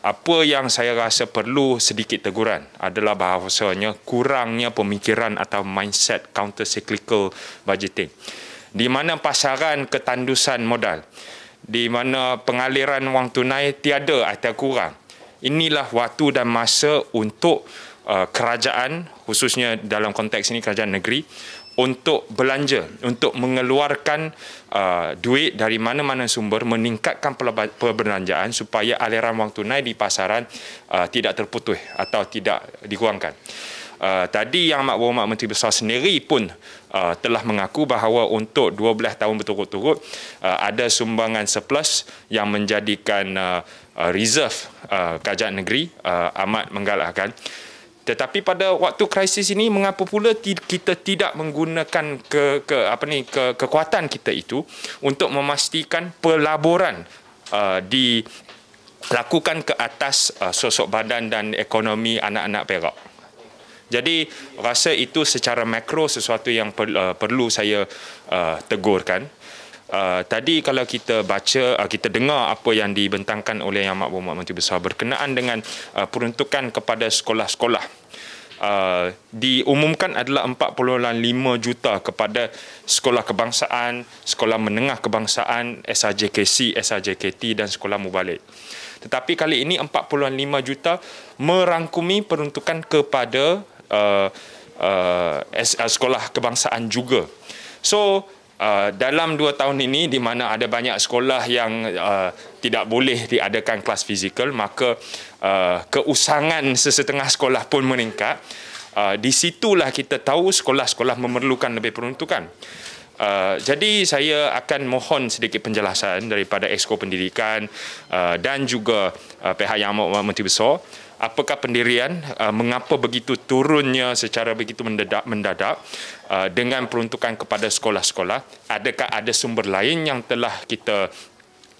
Apa yang saya rasa perlu sedikit teguran adalah bahawasanya kurangnya pemikiran atau mindset counter cyclical budgeting. Di mana pasaran ketandusan modal, di mana pengaliran wang tunai tiada atau kurang. Inilah waktu dan masa untuk Uh, kerajaan khususnya dalam konteks ini kerajaan negeri untuk belanja untuk mengeluarkan uh, duit dari mana-mana sumber meningkatkan perbelanjaan supaya aliran wang tunai di pasaran uh, tidak terputus atau tidak dikurangkan. Uh, tadi yang Mak Berhormat Menteri Besar sendiri pun uh, telah mengaku bahawa untuk 12 tahun berturut-turut uh, ada sumbangan surplus yang menjadikan uh, uh reserve uh, kerajaan negeri uh, amat menggalakkan tetapi pada waktu krisis ini mengapa pula kita tidak menggunakan ke, ke apa ni ke, kekuatan kita itu untuk memastikan pelaburan uh, di lakukan ke atas uh, sosok badan dan ekonomi anak-anak Perak. Jadi rasa itu secara makro sesuatu yang per, uh, perlu saya uh, tegurkan Uh, tadi kalau kita baca uh, kita dengar apa yang dibentangkan oleh Yang Mahu Muhammad Menteri Besar berkenaan dengan uh, peruntukan kepada sekolah-sekolah uh, diumumkan adalah 45 juta kepada sekolah kebangsaan, sekolah menengah kebangsaan, SRJKC, SRJKT dan sekolah mubalik. Tetapi kali ini 45 juta merangkumi peruntukan kepada uh, uh, uh sekolah kebangsaan juga. So Ah, dalam dua tahun ini di mana ada banyak sekolah yang uh, tidak boleh diadakan kelas fizikal maka uh, keusangan sesetengah sekolah pun meningkat uh, di situlah kita tahu sekolah-sekolah memerlukan lebih peruntukan Uh, jadi saya akan mohon sedikit penjelasan daripada Exco Pendidikan uh, dan juga uh, pihak yang amat menteri besar. Apakah pendirian, uh, mengapa begitu turunnya secara begitu mendadak, mendadak uh, dengan peruntukan kepada sekolah-sekolah? Adakah ada sumber lain yang telah kita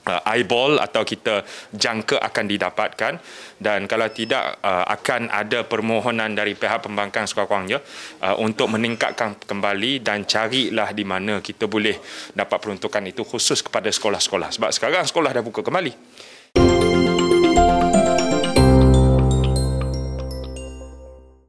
uh, eyeball atau kita jangka akan didapatkan dan kalau tidak uh, akan ada permohonan dari pihak pembangkang sekurang-kurangnya uh, untuk meningkatkan kembali dan carilah di mana kita boleh dapat peruntukan itu khusus kepada sekolah-sekolah sebab sekarang sekolah dah buka kembali